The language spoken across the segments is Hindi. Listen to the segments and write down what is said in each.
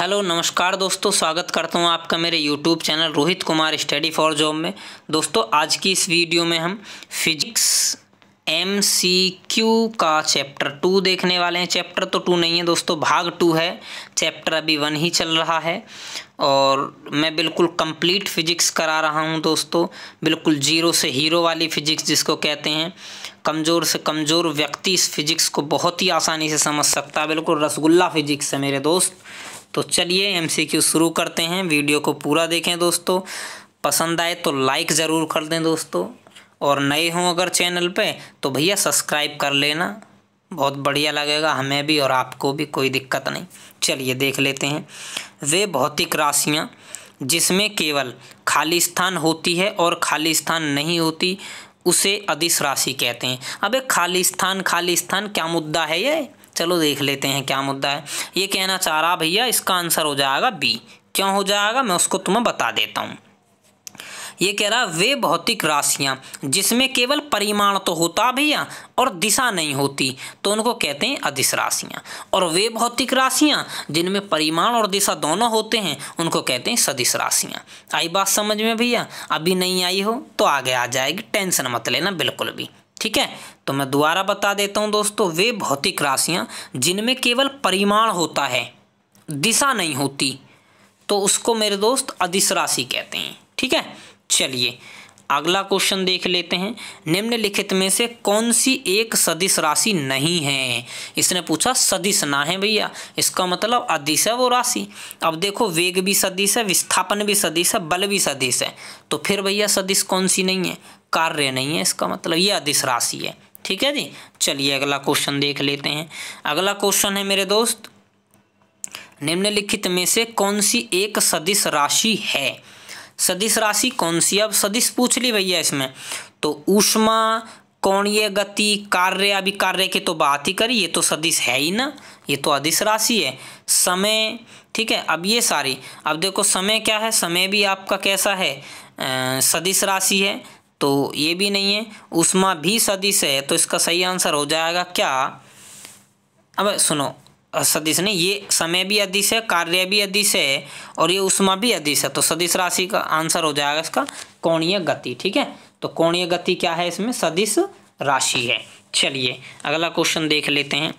हेलो नमस्कार दोस्तों स्वागत करता हूँ आपका मेरे YouTube channel Rohit Kumar study for job में दोस्तों आज की इस वीडियो में हम फिजिक्स एम सी क्यू का चैप्टर टू देखने वाले हैं चैप्टर तो टू नहीं है दोस्तों भाग टू है चैप्टर अभी वन ही चल रहा है और मैं बिल्कुल कंप्लीट फिजिक्स करा रहा हूं दोस्तों बिल्कुल जीरो से हीरो वाली फिजिक्स जिसको कहते हैं कमज़ोर से कमज़ोर व्यक्ति इस फिजिक्स को बहुत ही आसानी से समझ सकता है बिल्कुल रसगुल्ला फिजिक्स है मेरे दोस्त तो चलिए एमसीक्यू शुरू करते हैं वीडियो को पूरा देखें दोस्तों पसंद आए तो लाइक ज़रूर कर दें दोस्तों और नए हों अगर चैनल पे तो भैया सब्सक्राइब कर लेना बहुत बढ़िया लगेगा हमें भी और आपको भी कोई दिक्कत नहीं चलिए देख लेते हैं वे भौतिक राशियाँ जिसमें केवल खाली स्थान होती है और खाली स्थान नहीं होती उसे अधिस राशि कहते हैं अबे खाली स्थान खाली स्थान क्या मुद्दा है ये चलो देख लेते हैं क्या मुद्दा है ये कहना चाह रहा भैया इसका आंसर हो जाएगा बी क्यों हो जाएगा मैं उसको तुम्हें बता देता हूँ ये कह रहा वे भौतिक राशियाँ जिसमें केवल परिमाण तो होता भैया और दिशा नहीं होती तो उनको कहते हैं अधिस राशियाँ और वे भौतिक राशियाँ जिनमें परिमाण और दिशा दोनों होते हैं उनको कहते हैं सदिश राशियाँ आई बात समझ में भैया अभी नहीं आई हो तो आगे आ जाएगी टेंशन मत लेना बिल्कुल भी ठीक है तो मैं दोबारा बता देता हूँ दोस्तों वे भौतिक राशियाँ जिनमें केवल परिमाण होता है दिशा नहीं होती तो उसको मेरे दोस्त अधिस राशि कहते हैं ठीक है चलिए अगला क्वेश्चन देख लेते हैं निम्नलिखित में से कौन सी एक सदिश राशि नहीं है इसने पूछा सदिश ना है भैया इसका मतलब अधिस है वो राशि अब देखो वेग भी सदिश है विस्थापन भी सदिश है बल भी सदिश है तो फिर भैया सदिश कौन सी नहीं है कार्य नहीं है इसका मतलब ये अधिस राशि है ठीक है जी चलिए अगला क्वेश्चन देख लेते हैं अगला क्वेश्चन है मेरे दोस्त निम्नलिखित में से कौन सी एक सदिश राशि है सदिश राशि कौन सी अब सदिश पूछ ली भैया इसमें तो ऊष्मा कोणीय गति कार्य अभी कार्य की तो बात ही करी ये तो सदिश है ही ना ये तो अधिस राशि है समय ठीक है अब ये सारी अब देखो समय क्या है समय भी आपका कैसा है आ, सदिश राशि है तो ये भी नहीं है उष्मा भी सदिश है तो इसका सही आंसर हो जाएगा क्या अब सुनो सदिश नहीं ये समय भी अधिश है कार्य भी अधिश है और ये उष्मा भी अधिश है तो सदिश राशि का आंसर हो जाएगा इसका कोणीय गति ठीक है तो कोणीय गति क्या है इसमें सदिश राशि है चलिए अगला क्वेश्चन देख लेते हैं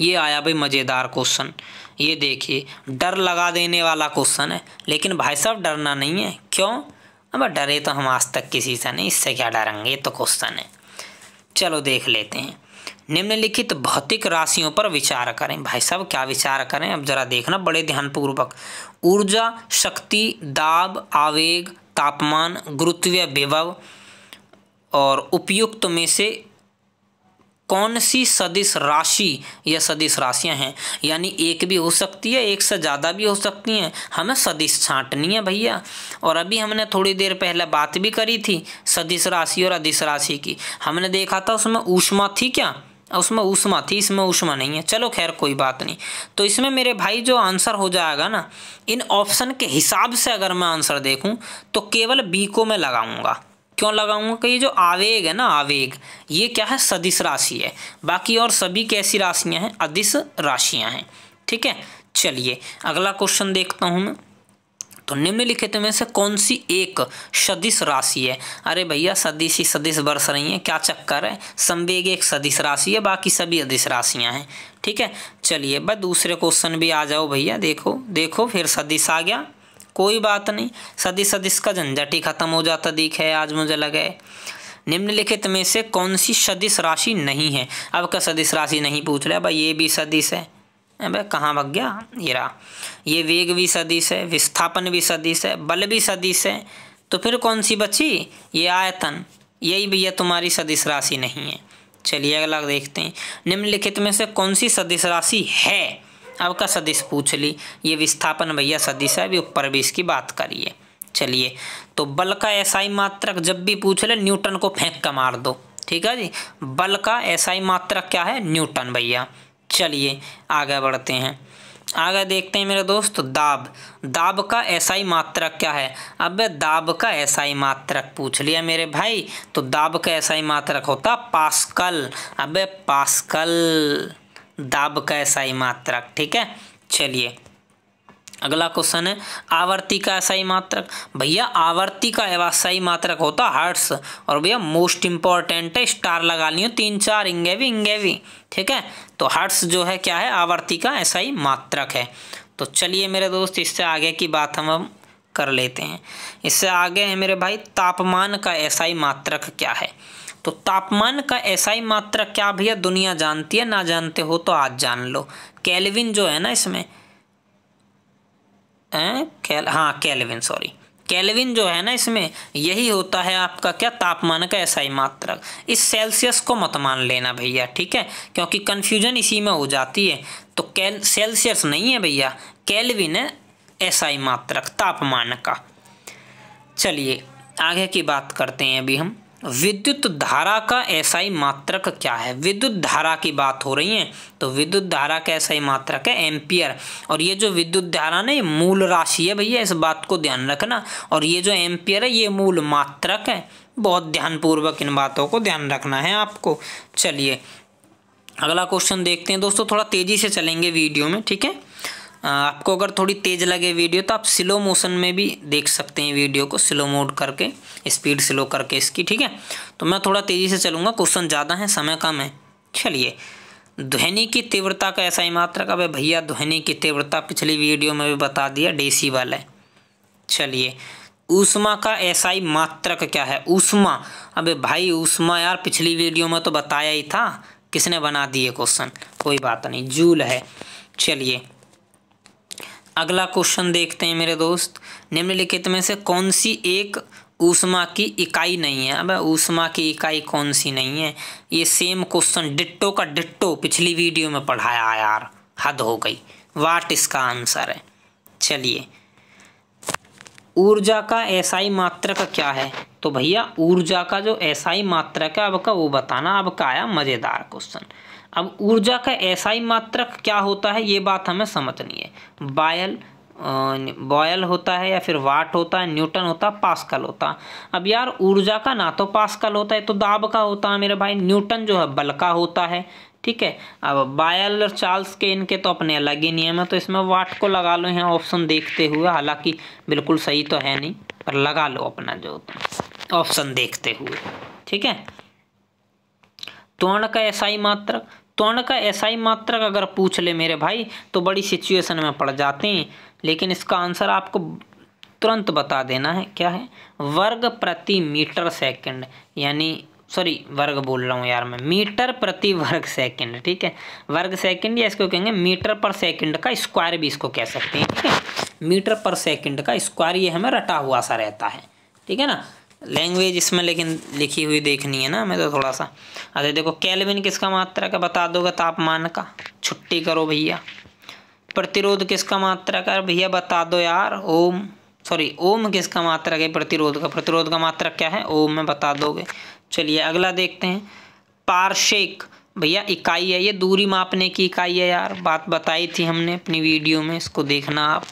ये आया भाई मज़ेदार क्वेश्चन ये देखिए डर लगा देने वाला क्वेश्चन है लेकिन भाई साहब डरना नहीं है क्यों अब डरे तो हम आज तक किसी से नहीं इससे क्या डरेंगे तो क्वेश्चन है चलो देख लेते हैं निम्नलिखित भौतिक राशियों पर विचार करें भाई साहब क्या विचार करें अब जरा देखना बड़े ध्यानपूर्वक ऊर्जा शक्ति दाब आवेग तापमान गुरुत्वीय विभव और उपयुक्त में से कौन सी सदिश राशि या सदिश राशियां हैं यानी एक भी हो सकती है एक से ज़्यादा भी हो सकती हैं हमें सदिश छांटनी है भैया और अभी हमने थोड़ी देर पहले बात भी करी थी सदिश राशि और अधिस राशि की हमने देखा था उसमें ऊष्मा थी क्या उसमें ऊष्मा थी इसमें ऊष्मा नहीं है चलो खैर कोई बात नहीं तो इसमें मेरे भाई जो आंसर हो जाएगा ना इन ऑप्शन के हिसाब से अगर मैं आंसर देखूं तो केवल बी को मैं लगाऊंगा क्यों लगाऊंगा कि ये जो आवेग है ना आवेग ये क्या है सदिश राशि है बाकी और सभी कैसी राशियां हैं अदिश राशियां हैं ठीक है चलिए अगला क्वेश्चन देखता हूँ मैं तो निम्नलिखित में से कौन सी एक सदिश राशि है अरे भैया सदिश ही सदिश बरस रही है क्या चक्कर है संवेग एक सदिश राशि है बाकी सभी अदिश राशियाँ हैं ठीक है चलिए बस दूसरे क्वेश्चन भी आ जाओ भैया देखो देखो फिर सदिश आ गया कोई बात नहीं सदी सदिश का झंझट ही खत्म हो जाता दिख है आज मुझे लगे निम्नलिखित में से कौन सी सदिश राशि नहीं है अब का सदिश राशि नहीं पूछ रहा भाई ये भी सदिश है अबे कहाँ भग गया ये रहा ये वेग भी सदिश है विस्थापन भी सदिश है बल भी सदिश है तो फिर कौन सी बची ये आयतन यही भैया तुम्हारी सदिश राशि नहीं है चलिए अगला देखते हैं निम्नलिखित में से कौन सी सदिश राशि है अवका सदिश पूछ ली ये विस्थापन भैया सदिश है अभी ऊपर भी इसकी बात करिए चलिए तो बल का ही मात्रक जब भी पूछ ले न्यूटन को फेंक का मार दो ठीक है जी बल का ही मात्रक क्या है न्यूटन भैया चलिए आगे बढ़ते हैं आगे देखते हैं मेरे दोस्त दाब दाब का ऐसा ही मात्रक क्या है अब दाब का ऐसा ही मात्रक पूछ लिया मेरे भाई तो दाब का ऐसा ही मात्रक होता पास्कल अबे पास्कल दाब का एसआई मात्रक ठीक है चलिए अगला क्वेश्चन है आवर्ती का एसआई मात्रक भैया आवर्ती का एवासाई मात्रक होता हर्ट्स और भैया मोस्ट इंपॉर्टेंट है स्टार लगा लियो तीन चार इंगेवी इंगेवी ठीक है तो हर्ट्स जो है क्या है आवर्ती का एसआई मात्रक है तो चलिए मेरे दोस्त इससे आगे की बात हम अब कर लेते हैं इससे आगे है मेरे भाई तापमान का ही मात्रक क्या है तो तापमान का ऐसा ही मात्रा क्या भैया दुनिया जानती है ना जानते हो तो आज जान लो कैलविन जो है ना इसमें कैल हाँ कैलविन सॉरी कैलविन जो है ना इसमें यही होता है आपका क्या तापमान का ऐसा ही मात्रक इस सेल्सियस को मत मान लेना भैया ठीक है क्योंकि कन्फ्यूजन इसी में हो जाती है तो कैल सेल्सियस नहीं है भैया कैलविन है ऐसा ही मात्रक तापमान का चलिए आगे की बात करते हैं अभी हम विद्युत धारा का ऐसा ही मात्रक क्या है विद्युत धारा की बात हो रही है तो विद्युत धारा का ऐसा ही मात्रक है एम्पियर और ये जो विद्युत धारा ना ये मूल राशि है भैया इस बात को ध्यान रखना और ये जो एम्पियर है ये मूल मात्रक है बहुत ध्यानपूर्वक इन बातों को ध्यान रखना है आपको चलिए अगला क्वेश्चन देखते हैं दोस्तों थोड़ा तेज़ी से चलेंगे वीडियो में ठीक है आपको अगर थोड़ी तेज़ लगे वीडियो तो आप स्लो मोशन में भी देख सकते हैं वीडियो को स्लो मोड करके स्पीड स्लो करके इसकी ठीक है तो मैं थोड़ा तेज़ी से चलूँगा क्वेश्चन ज़्यादा है समय कम है चलिए ध्वनि की तीव्रता का ऐसा ही मात्र अब भैया ध्वनि की तीव्रता पिछली वीडियो में भी बता दिया डेसी वाला है चलिए ऊष्मा का ऐसा ही मात्रक क्या है ऊष्मा अबे भाई ऊष्मा यार पिछली वीडियो में तो बताया ही था किसने बना दिए क्वेश्चन कोई बात नहीं जूल है चलिए अगला क्वेश्चन देखते हैं मेरे दोस्त निम्नलिखित में से कौन सी एक ऊषमा की इकाई नहीं है अब ऊषमा की इकाई कौन सी नहीं है ये सेम क्वेश्चन डिट्टो का डिट्टो पिछली वीडियो में पढ़ाया यार हद हो गई वाट इसका आंसर है चलिए ऊर्जा का ऐसाई मात्रक क्या है तो भैया ऊर्जा का जो ऐसाई मात्रक है आपका वो बताना आपका आया मज़ेदार क्वेश्चन अब ऊर्जा का ऐसा ही मात्रक क्या होता है ये बात हमें समझनी है बायल बॉयल होता है या फिर वाट होता है न्यूटन होता है पास्कल होता है अब यार ऊर्जा का ना तो पास्कल होता है तो दाब का होता है मेरे भाई न्यूटन जो है बल का होता है ठीक है अब बायल और चार्ल्स के इनके तो अपने अलग ही नियम है तो इसमें वाट को लगा लो यहाँ ऑप्शन देखते हुए हालांकि बिल्कुल सही तो है नहीं पर लगा लो अपना जो ऑप्शन देखते हुए ठीक है त्वर्ण का एसआई मात्रक त्वर्ण का एसआई मात्रक अगर पूछ ले मेरे भाई तो बड़ी सिचुएशन में पड़ जाते हैं लेकिन इसका आंसर आपको तुरंत बता देना है क्या है वर्ग प्रति मीटर सेकंड यानी सॉरी वर्ग बोल रहा हूँ यार मैं मीटर प्रति वर्ग सेकंड ठीक है वर्ग सेकंड या इसको कहेंगे मीटर पर सेकंड का स्क्वायर भी इसको कह सकते हैं ठीक है मीटर पर सेकंड का स्क्वायर ये हमें रटा हुआ सा रहता है ठीक है ना लैंग्वेज इसमें लेकिन लिखी हुई देखनी है ना मैं तो थोड़ा सा अरे देखो कैलविन किसका मात्रा का बता दोगे तापमान का छुट्टी करो भैया प्रतिरोध किसका मात्रा का भैया बता दो यार ओम सॉरी ओम किसका मात्रा है प्रतिरोध का प्रतिरोध का मात्रा क्या है ओम में बता दोगे चलिए अगला देखते हैं पार्शेक भैया इकाई है ये दूरी मापने की इकाई है यार बात बताई थी हमने अपनी वीडियो में इसको देखना आप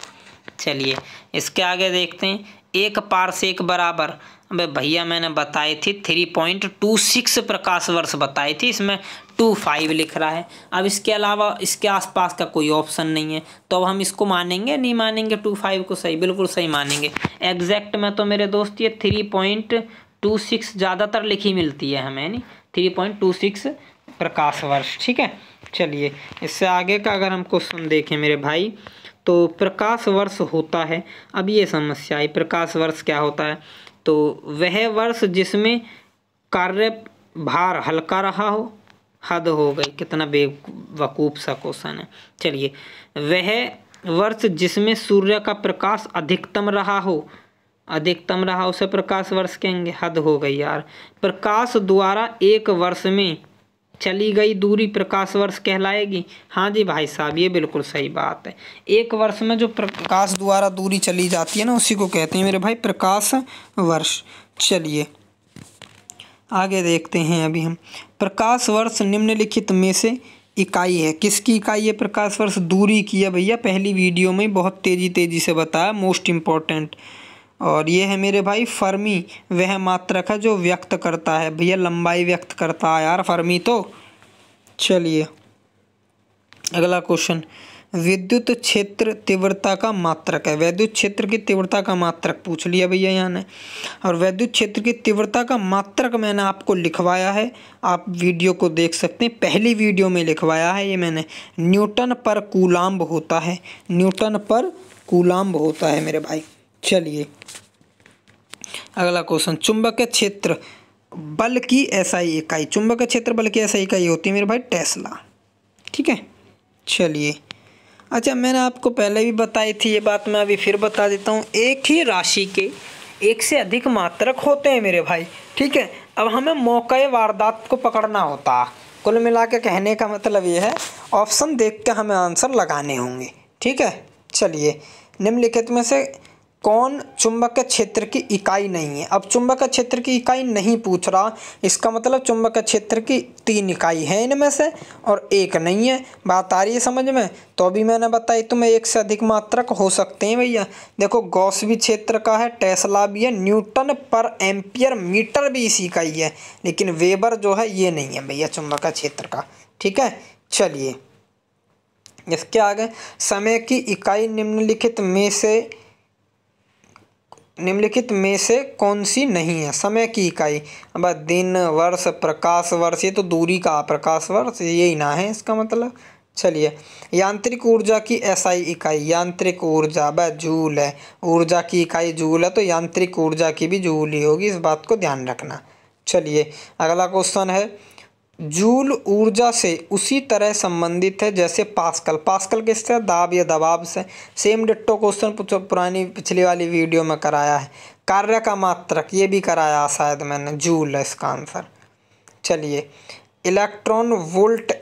चलिए इसके आगे देखते हैं एक पार्शेक बराबर अबे भैया मैंने बताई थी थ्री पॉइंट टू सिक्स प्रकाश वर्ष बताई थी इसमें टू फाइव लिख रहा है अब इसके अलावा इसके आसपास का कोई ऑप्शन नहीं है तो अब हम इसको मानेंगे नहीं मानेंगे टू फाइव को सही बिल्कुल सही मानेंगे एग्जैक्ट में तो मेरे दोस्त ये थ्री पॉइंट टू सिक्स ज़्यादातर लिखी मिलती है हमें नहीं थ्री पॉइंट टू सिक्स प्रकाश वर्ष ठीक है चलिए इससे आगे का अगर हम क्वेश्चन देखें मेरे भाई तो प्रकाश वर्ष होता है अब ये समस्या आई प्रकाश वर्ष क्या होता है तो वह वर्ष जिसमें कार्य भार हल्का रहा हो हद हो गई कितना बेवकूफ़ सा क्वेश्चन है चलिए वह वर्ष जिसमें सूर्य का प्रकाश अधिकतम रहा हो अधिकतम रहा उसे प्रकाश वर्ष कहेंगे हद हो गई यार प्रकाश द्वारा एक वर्ष में चली गई दूरी प्रकाश वर्ष कहलाएगी हाँ जी भाई साहब ये बिल्कुल सही बात है एक वर्ष में जो प्रकाश द्वारा दूरी चली जाती है ना उसी को कहते हैं मेरे भाई प्रकाश वर्ष चलिए आगे देखते हैं अभी हम प्रकाश वर्ष निम्नलिखित में से इकाई है किसकी इकाई है प्रकाश वर्ष दूरी की है भैया पहली वीडियो में बहुत तेज़ी तेज़ी से बताया मोस्ट इम्पॉर्टेंट और ये है मेरे भाई फर्मी वह मात्रक है जो व्यक्त करता है भैया लंबाई व्यक्त करता है यार फर्मी तो चलिए अगला क्वेश्चन विद्युत क्षेत्र तीव्रता का मात्रक है वैद्युत क्षेत्र की तीव्रता का मात्रक पूछ लिया भैया यहाँ ने और वैद्युत क्षेत्र की तीव्रता का मात्रक मैंने आपको लिखवाया है आप वीडियो को देख सकते हैं पहली वीडियो में लिखवाया है ये मैंने न्यूटन पर कूलाम्ब होता है न्यूटन पर कूलाम्ब होता है मेरे भाई चलिए अगला क्वेश्चन चुंबक क्षेत्र बल की ऐसा ही इकाई चुंबक क्षेत्र बल की ऐसा इकाई होती है मेरे भाई टेस्ला ठीक है चलिए अच्छा मैंने आपको पहले भी बताई थी ये बात मैं अभी फिर बता देता हूँ एक ही राशि के एक से अधिक मात्रक होते हैं मेरे भाई ठीक है अब हमें मौके वारदात को पकड़ना होता कुल मिला के कहने का मतलब ये है ऑप्शन देख के हमें आंसर लगाने होंगे ठीक है चलिए निम्नलिखित में से कौन चुंबक क्षेत्र की इकाई नहीं है अब चुंबक क्षेत्र की इकाई नहीं पूछ रहा इसका मतलब चुंबक क्षेत्र की तीन इकाई है इनमें से और एक नहीं है बात आ रही है समझ में तो अभी मैंने बताई तुम्हें तो एक से अधिक मात्रक हो सकते हैं भैया देखो गौस भी क्षेत्र का है टेस्ला भी है न्यूटन पर एम्पियर मीटर भी इसी का ही है लेकिन वेबर जो है ये नहीं है भैया चुंबक क्षेत्र का ठीक है चलिए इसके आगे समय की इकाई निम्नलिखित में से निम्नलिखित में से कौन सी नहीं है समय की इकाई अब दिन वर्ष प्रकाश वर्ष ये तो दूरी का प्रकाश वर्ष ये ही ना है इसका मतलब चलिए यांत्रिक ऊर्जा की एसआई इकाई यांत्रिक ऊर्जा ब जूल है ऊर्जा की इकाई जूल है तो यांत्रिक ऊर्जा की भी जूल ही होगी इस बात को ध्यान रखना चलिए अगला क्वेश्चन है जूल ऊर्जा से उसी तरह संबंधित है जैसे पास्कल पास्कल किस तरह दाब या दबाव से सेम डिट्टो क्वेश्चन पुरानी पिछली वाली वीडियो में कराया है कार्य का मात्रक ये भी कराया शायद मैंने जूल है इसका आंसर चलिए इलेक्ट्रॉन वोल्ट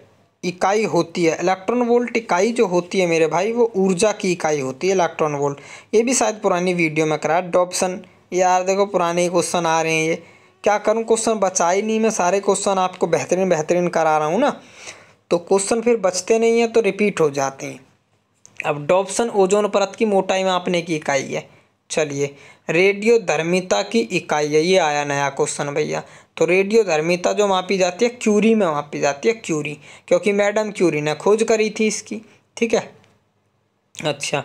इकाई होती है इलेक्ट्रॉन वोल्ट इकाई जो होती है मेरे भाई वो ऊर्जा की इकाई होती है इलेक्ट्रॉन वोल्ट ये भी शायद पुरानी वीडियो में कराया डॉप्सन यार देखो पुराने क्वेश्चन आ रहे हैं ये क्या करूँ क्वेश्चन बचा ही नहीं मैं सारे क्वेश्चन आपको बेहतरीन बेहतरीन करा रहा हूँ ना तो क्वेश्चन फिर बचते नहीं हैं तो रिपीट हो जाते हैं अब डॉप्सन ओजोन परत की मोटाई मापने की इकाई है चलिए रेडियो धर्मिता की इकाई है ये आया नया क्वेश्चन भैया तो रेडियो धर्मिता जो मापी जाती है क्यूरी में मापी जाती है क्यूरी क्योंकि मैडम क्यूरी ने खोज करी थी इसकी ठीक है अच्छा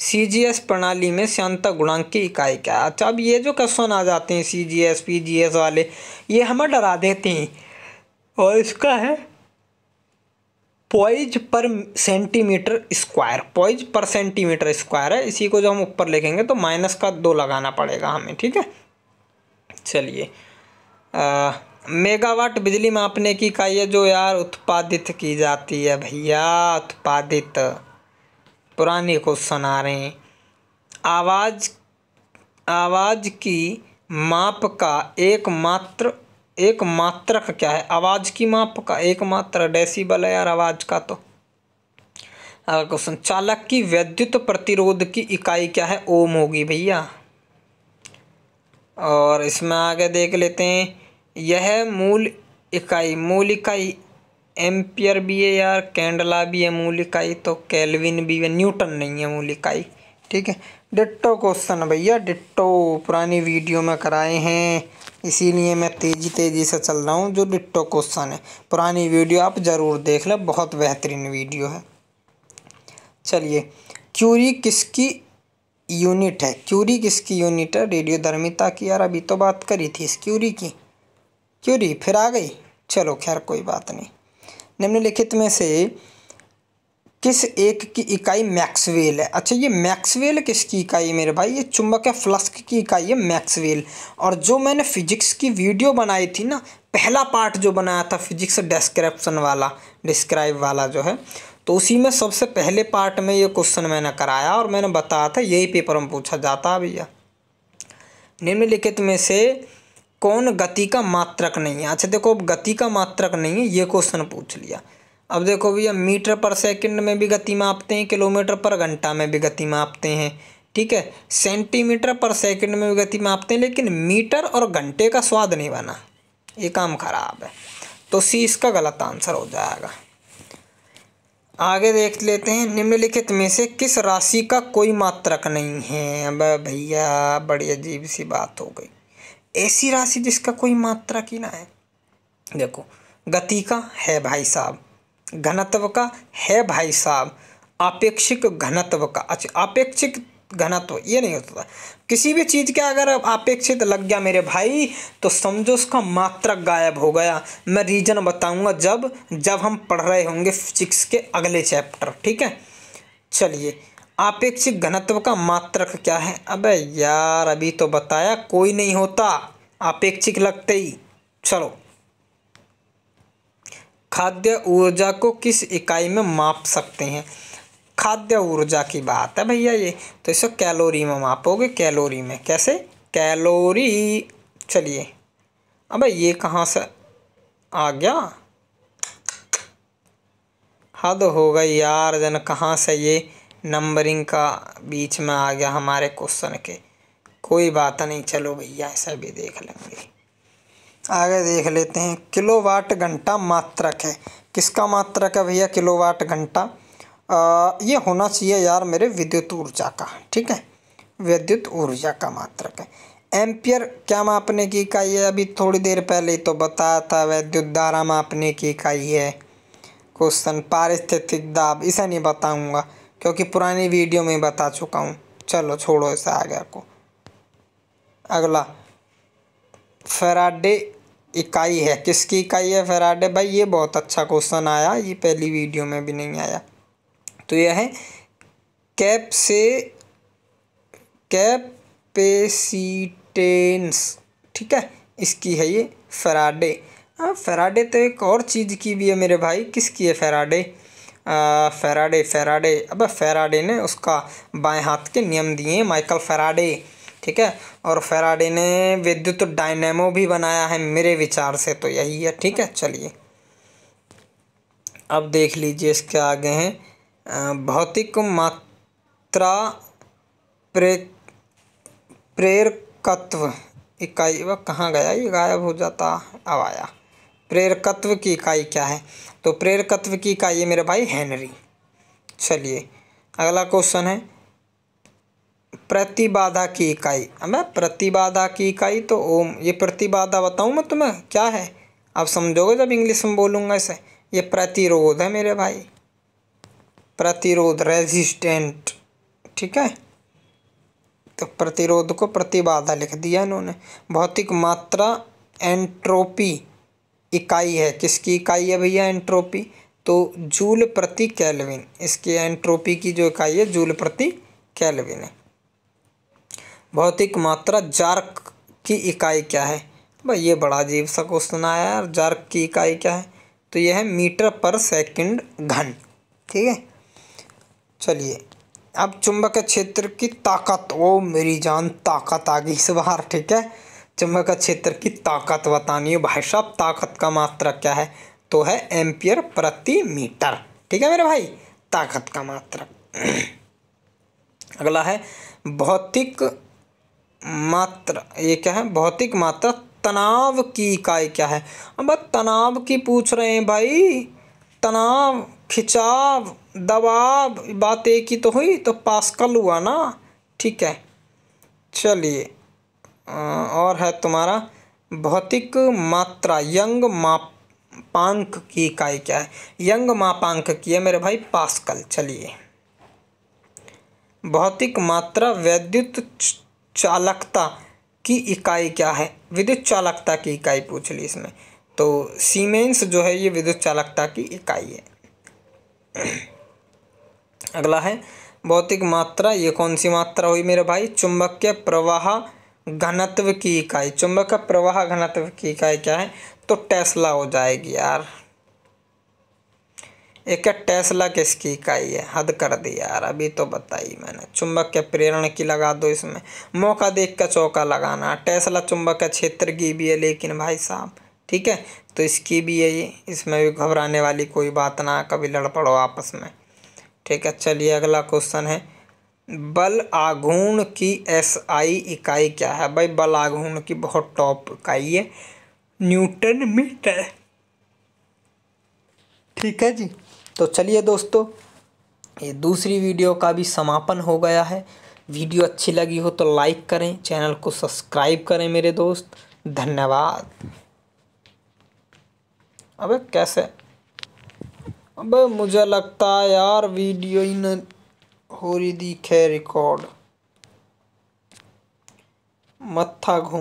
सी जी एस प्रणाली में श्यांता गुणांक की इकाई क्या है अच्छा अब ये जो क्वेश्चन आ जाते हैं C G S P G S वाले ये हमें डरा देते हैं और इसका है poise per centimetre square poise per centimetre square है इसी को जो हम ऊपर लिखेंगे तो माइनस का दो लगाना पड़ेगा हमें ठीक है चलिए मेगावाट बिजली मापने की इकाई है जो यार उत्पादित की जाती है भैया उत्पादित पुराने क्वेश्चन आ रहे हैं आवाज़ आवाज़ की माप का एकमात्र एक मात्रक क्या है आवाज़ की माप का एक मात्र डेसीबल है यार आवाज़ का तो अगला क्वेश्चन चालक की वैद्युत प्रतिरोध की इकाई क्या है ओम होगी भैया और इसमें आगे देख लेते हैं यह मूल इकाई मूल इकाई एम्पियर भी है यार कैंडला भी है मूल इकाई तो कैलविन भी है न्यूटन नहीं है मूल इकाई ठीक है डिट्टो क्वेश्चन भैया डिट्टो पुरानी वीडियो में कराए हैं इसीलिए मैं तेज़ी तेज़ी से चल रहा हूँ जो डिट्टो क्वेश्चन है पुरानी वीडियो आप ज़रूर देख लें बहुत बेहतरीन वीडियो है चलिए क्यूरी किसकी यूनिट है क्यूरी किसकी यूनिट है रेडियो धर्मिता की यार अभी तो बात करी थी इस क्यूरी की क्यूरी फिर आ गई चलो खैर कोई बात नहीं निम्नलिखित में से किस एक की इकाई मैक्सवेल है अच्छा ये मैक्सवेल किसकी इकाई है मेरे भाई ये चुंबक है फ्लस्क की इकाई है मैक्सवेल और जो मैंने फिजिक्स की वीडियो बनाई थी ना पहला पार्ट जो बनाया था फिजिक्स डिस्क्रिप्शन वाला डिस्क्राइब वाला जो है तो उसी में सबसे पहले पार्ट में ये क्वेश्चन मैंने कराया और मैंने बताया था यही पेपर में पूछा जाता भैया निम्नलिखित में से कौन गति का मात्रक नहीं है अच्छा देखो अब गति का मात्रक नहीं है ये क्वेश्चन पूछ लिया अब देखो भैया मीटर पर सेकंड में भी गति मापते हैं किलोमीटर पर घंटा में भी गति मापते हैं ठीक है सेंटीमीटर पर सेकंड में भी गति मापते हैं लेकिन मीटर और घंटे का स्वाद नहीं बना ये काम खराब है तो सी इसका गलत आंसर हो जाएगा आगे देख लेते हैं निम्नलिखित में से किस राशि का कोई मात्रक नहीं है अब भैया बड़ी अजीब सी बात हो गई ऐसी राशि जिसका कोई मात्रा की ना है देखो गति का है भाई साहब घनत्व का है भाई साहब आपेक्षिक घनत्व का अच्छा आपेक्षिक घनत्व ये नहीं होता किसी भी चीज़ का अगर अपेक्षित लग गया मेरे भाई तो समझो उसका मात्रक गायब हो गया मैं रीजन बताऊंगा जब जब हम पढ़ रहे होंगे फिजिक्स के अगले चैप्टर ठीक है चलिए आपेक्षिक घनत्व का मात्रक क्या है अबे यार अभी तो बताया कोई नहीं होता आपेक्षिक लगते ही चलो खाद्य ऊर्जा को किस इकाई में माप सकते हैं खाद्य ऊर्जा की बात है भैया ये तो इसको कैलोरी में मापोगे कैलोरी में कैसे कैलोरी चलिए अबे ये कहाँ से आ गया हद हो गई यार जन कहाँ से ये नंबरिंग का बीच में आ गया हमारे क्वेश्चन के कोई बात नहीं चलो भैया ऐसा भी देख लेंगे आगे देख लेते हैं किलोवाट घंटा मात्रक है किसका मात्रक है भैया किलोवाट घंटा ये होना चाहिए यार मेरे विद्युत ऊर्जा का ठीक है विद्युत ऊर्जा का मात्रक है एम्पियर क्या मापने की इकाई है अभी थोड़ी देर पहले तो बताया था वैद्युत धारा मापने की इकाई है क्वेश्चन पारिस्थितिक दाब इसे नहीं बताऊंगा क्योंकि पुरानी वीडियो में बता चुका हूँ चलो छोड़ो इसे आ गया को अगला फेराडे इकाई है किसकी इकाई है फेराडे भाई ये बहुत अच्छा क्वेश्चन आया ये पहली वीडियो में भी नहीं आया तो यह है कैप से कैपेसिटेंस ठीक है इसकी है ये फेराडे हाँ फेराडे तो एक और चीज़ की भी है मेरे भाई किसकी है फेराडे फेराडे फेराडे अब फेराडे ने उसका बाएं हाथ के नियम दिए माइकल फेराडे ठीक है और फेराडे ने विद्युत डायनेमो भी बनाया है मेरे विचार से तो यही है ठीक है चलिए अब देख लीजिए इसके आगे हैं भौतिक मात्रा प्रे प्रेरकत्व इकाई वह कहाँ गया ये गायब हो जाता अब आया प्रेरकत्व की इकाई क्या है तो प्रेरकत्व की इकाई है मेरे भाई हैनरी चलिए अगला क्वेश्चन है प्रतिबाधा की इकाई मैं प्रतिबाधा की इकाई तो ओम ये प्रतिबाधा बताऊँ मैं तुम्हें क्या है आप समझोगे जब इंग्लिश में बोलूँगा इसे ये प्रतिरोध है मेरे भाई प्रतिरोध रेजिस्टेंट ठीक है तो प्रतिरोध को प्रतिबाधा लिख दिया इन्होंने भौतिक मात्रा एंट्रोपी इकाई है किसकी इकाई है भैया एंट्रोपी तो जूल प्रति कैलविन इसकी एंट्रोपी की जो इकाई है जूल प्रति कैलविन है भौतिक मात्रा जार्क की इकाई क्या है भाई ये बड़ा अजीब सा क्वेश्चन आया यार जार्क की इकाई क्या है तो यह है मीटर पर सेकंड घन ठीक है चलिए अब चुंबक क्षेत्र की ताकत ओ मेरी जान ताकत आ गई इस बार ठीक है चंबा का क्षेत्र की ताकत बतानी हो भाई साहब ताकत का मात्रा क्या है तो है एम्पियर प्रति मीटर ठीक है मेरे भाई ताकत का मात्रा अगला है भौतिक मात्र ये क्या है भौतिक मात्रा तनाव की इकाई क्या है अब तनाव की पूछ रहे हैं भाई तनाव खिंचाव दबाव बात एक ही तो हुई तो पास्कल हुआ ना ठीक है चलिए और है तुम्हारा भौतिक मात्रा यंग मापांक की इकाई क्या है यंग मापांक की है मेरे भाई पास्कल चलिए भौतिक मात्रा वैद्युत चालकता की इकाई क्या है विद्युत चालकता की इकाई पूछ ली इसमें तो सीमेंस जो है ये विद्युत चालकता की इकाई है अगला है भौतिक मात्रा ये कौन सी मात्रा हुई मेरे भाई के प्रवाह घनत्व की इकाई चुंबक का प्रवाह घनत्व की इकाई क्या है तो टेस्ला हो जाएगी यार एक टेस्ला किसकी इकाई है हद कर दी यार अभी तो बताई मैंने चुंबक के प्रेरण की लगा दो इसमें मौका देख कर चौका लगाना टेस्ला चुंबक के क्षेत्र की भी है लेकिन भाई साहब ठीक है तो इसकी भी है ये इसमें भी घबराने वाली कोई बात ना कभी लड़ पड़ो आपस में ठीक है चलिए अगला क्वेश्चन है बल आघूर्ण की एसआई इकाई क्या है भाई बल आघूर्ण की बहुत टॉप इकाई है न्यूटन मीटर ठीक है जी तो चलिए दोस्तों ये दूसरी वीडियो का भी समापन हो गया है वीडियो अच्छी लगी हो तो लाइक करें चैनल को सब्सक्राइब करें मेरे दोस्त धन्यवाद अबे कैसे अबे मुझे लगता है यार वीडियो ही न हो दी दिखे रिकॉर्ड मत्था घूम